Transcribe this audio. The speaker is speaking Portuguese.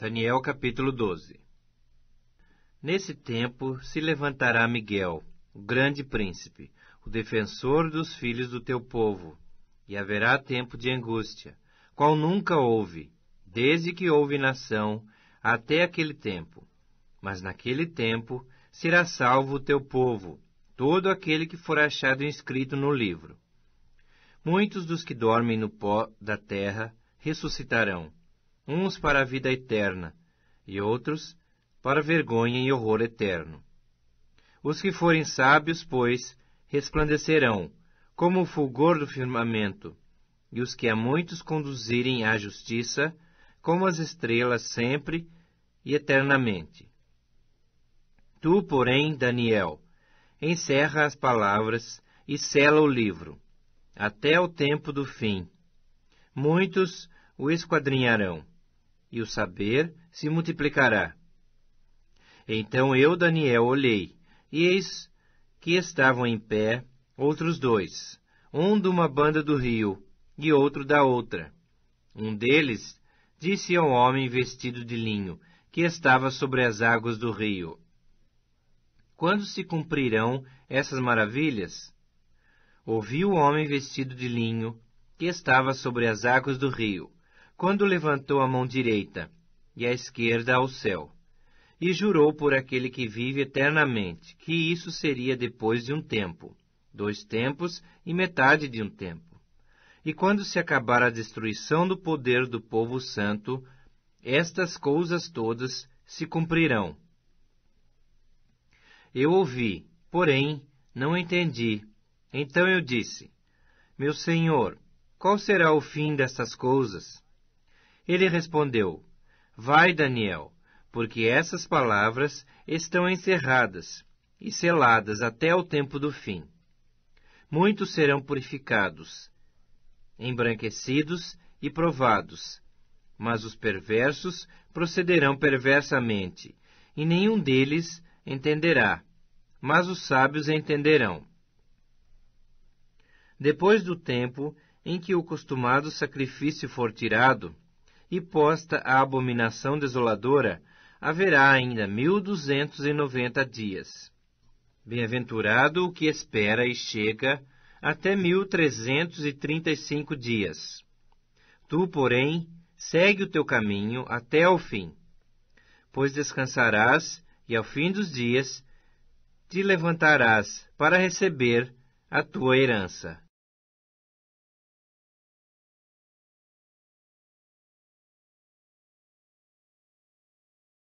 Daniel capítulo 12 Nesse tempo se levantará Miguel, o grande príncipe, o defensor dos filhos do teu povo, e haverá tempo de angústia, qual nunca houve, desde que houve nação, até aquele tempo. Mas naquele tempo será salvo o teu povo, todo aquele que for achado inscrito no livro. Muitos dos que dormem no pó da terra ressuscitarão uns para a vida eterna, e outros para vergonha e horror eterno. Os que forem sábios, pois, resplandecerão, como o fulgor do firmamento, e os que a muitos conduzirem à justiça, como as estrelas sempre e eternamente. Tu, porém, Daniel, encerra as palavras e sela o livro, até o tempo do fim. Muitos o esquadrinharão e o saber se multiplicará. Então eu, Daniel, olhei, e eis que estavam em pé outros dois, um de uma banda do rio e outro da outra. Um deles disse ao homem vestido de linho, que estava sobre as águas do rio: Quando se cumprirão essas maravilhas? Ouviu o homem vestido de linho, que estava sobre as águas do rio quando levantou a mão direita e a esquerda ao céu, e jurou por aquele que vive eternamente, que isso seria depois de um tempo, dois tempos e metade de um tempo. E quando se acabar a destruição do poder do povo santo, estas coisas todas se cumprirão. Eu ouvi, porém, não entendi. Então eu disse: Meu senhor, qual será o fim destas coisas? Ele respondeu: Vai, Daniel, porque essas palavras estão encerradas e seladas até o tempo do fim. Muitos serão purificados, embranquecidos e provados, mas os perversos procederão perversamente, e nenhum deles entenderá, mas os sábios entenderão. Depois do tempo em que o costumado sacrifício for tirado, e posta a abominação desoladora, haverá ainda mil duzentos e noventa dias. Bem-aventurado o que espera e chega até mil trezentos e trinta e cinco dias. Tu, porém, segue o teu caminho até ao fim, pois descansarás e ao fim dos dias te levantarás para receber a tua herança.